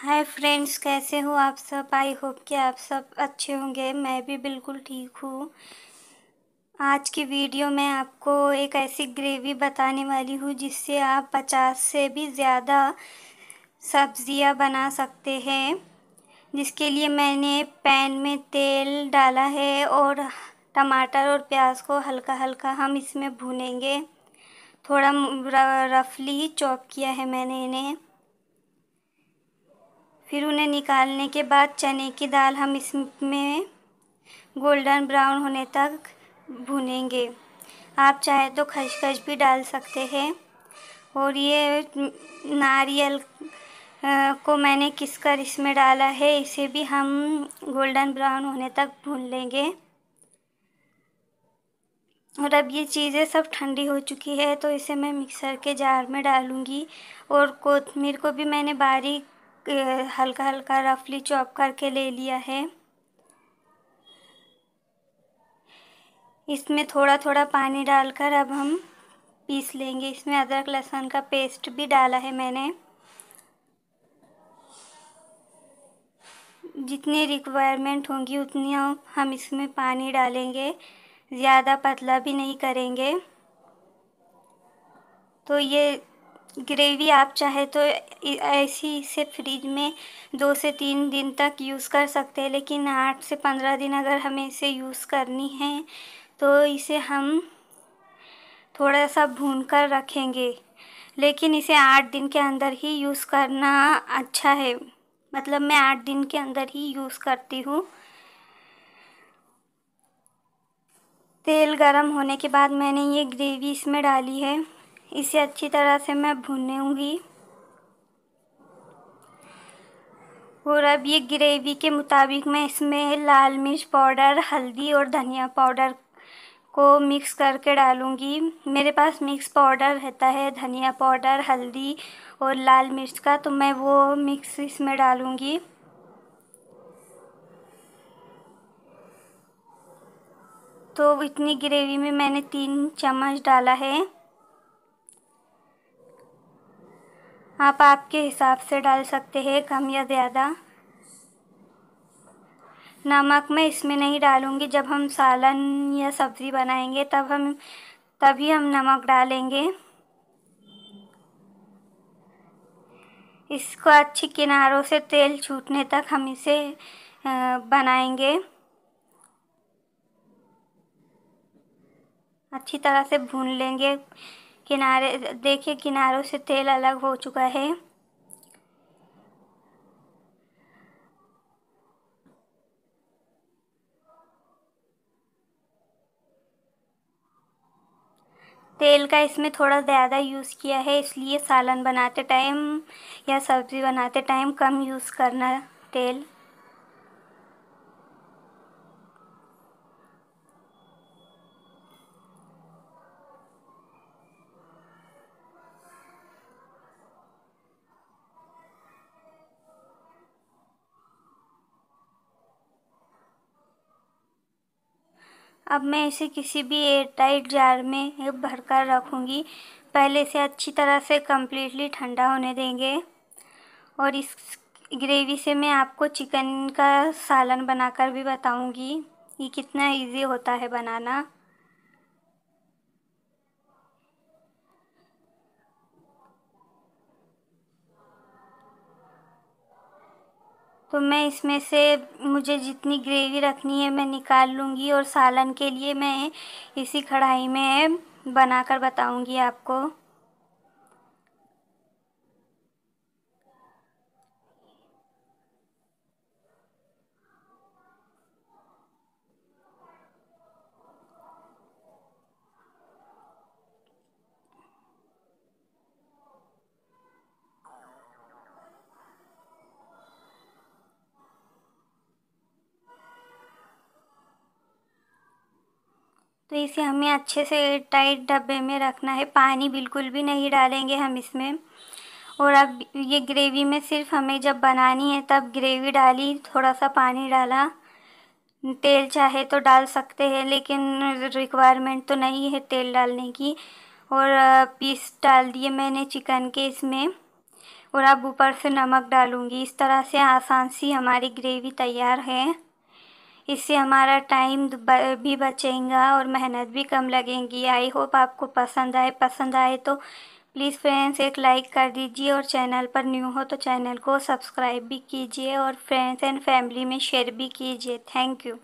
hi friends कैसे हो आप सब आई होप कि आप सब अच्छे होंगे मैं भी बिल्कुल ठीक हूँ आज की वीडियो में आपको एक ऐसी ग्रेवी बताने वाली हूँ जिससे आप पचास से भी ज़्यादा सब्जियाँ बना सकते हैं जिसके लिए मैंने पैन में तेल डाला है और टमाटर और प्याज को हल्का हल्का हम इसमें भूनेंगे थोड़ा रफली चॉप किया है मैंने इन्हें फिर उन्हें निकालने के बाद चने की दाल हम इसमें गोल्डन ब्राउन होने तक भुनेंगे आप चाहे तो खसखस भी डाल सकते हैं और ये नारियल को मैंने किसकर इसमें डाला है इसे भी हम गोल्डन ब्राउन होने तक भून लेंगे और अब ये चीज़ें सब ठंडी हो चुकी है तो इसे मैं मिक्सर के जार में डालूँगी और कोतमीर को भी मैंने बारीक हल्का हल्का रफली चॉप करके ले लिया है इसमें थोड़ा थोड़ा पानी डालकर अब हम पीस लेंगे इसमें अदरक लहसुन का पेस्ट भी डाला है मैंने जितनी रिक्वायरमेंट होंगी उतनी हम इसमें पानी डालेंगे ज़्यादा पतला भी नहीं करेंगे तो ये ग्रेवी आप चाहे तो ऐसी से फ्रिज में दो से तीन दिन तक यूज़ कर सकते हैं लेकिन आठ से पंद्रह दिन अगर हमें इसे यूज़ करनी है तो इसे हम थोड़ा सा भून कर रखेंगे लेकिन इसे आठ दिन के अंदर ही यूज़ करना अच्छा है मतलब मैं आठ दिन के अंदर ही यूज़ करती हूँ तेल गरम होने के बाद मैंने ये ग्रेवी इसमें डाली है इसे अच्छी तरह से मैं भूनूंगी और अब ये ग्रेवी के मुताबिक मैं इसमें लाल मिर्च पाउडर हल्दी और धनिया पाउडर को मिक्स करके डालूंगी मेरे पास मिक्स पाउडर रहता है धनिया पाउडर हल्दी और लाल मिर्च का तो मैं वो मिक्स इसमें डालूंगी तो इतनी ग्रेवी में मैंने तीन चम्मच डाला है आप आपके हिसाब से डाल सकते हैं कम या ज़्यादा नमक मैं इसमें नहीं डालूँगी जब हम सालन या सब्ज़ी बनाएंगे तब हम तभी हम नमक डालेंगे इसको अच्छी किनारों से तेल छूटने तक हम इसे बनाएंगे अच्छी तरह से भून लेंगे किनारे देखिए किनारों से तेल अलग हो चुका है तेल का इसमें थोड़ा ज़्यादा यूज़ किया है इसलिए सालन बनाते टाइम या सब्ज़ी बनाते टाइम कम यूज़ करना तेल अब मैं इसे किसी भी एयर टाइट जार में भरकर रखूँगी पहले इसे अच्छी तरह से कम्प्लीटली ठंडा होने देंगे और इस ग्रेवी से मैं आपको चिकन का सालन बनाकर भी बताऊँगी ये कितना इजी होता है बनाना तो मैं इसमें से मुझे जितनी ग्रेवी रखनी है मैं निकाल लूँगी और सालन के लिए मैं इसी कढ़ाई में बनाकर बताऊँगी आपको तो इसे हमें अच्छे से टाइट डब्बे में रखना है पानी बिल्कुल भी नहीं डालेंगे हम इसमें और अब ये ग्रेवी में सिर्फ हमें जब बनानी है तब ग्रेवी डाली थोड़ा सा पानी डाला तेल चाहे तो डाल सकते हैं लेकिन रिक्वायरमेंट तो नहीं है तेल डालने की और पीस डाल दिए मैंने चिकन के इसमें और अब ऊपर से नमक डालूँगी इस तरह से आसान सी हमारी ग्रेवी तैयार है इससे हमारा टाइम भी बचेगा और मेहनत भी कम लगेगी आई होप आपको पसंद आए पसंद आए तो प्लीज़ फ्रेंड्स एक लाइक कर दीजिए और चैनल पर न्यू हो तो चैनल को सब्सक्राइब भी कीजिए और फ्रेंड्स एंड फैमिली में शेयर भी कीजिए थैंक यू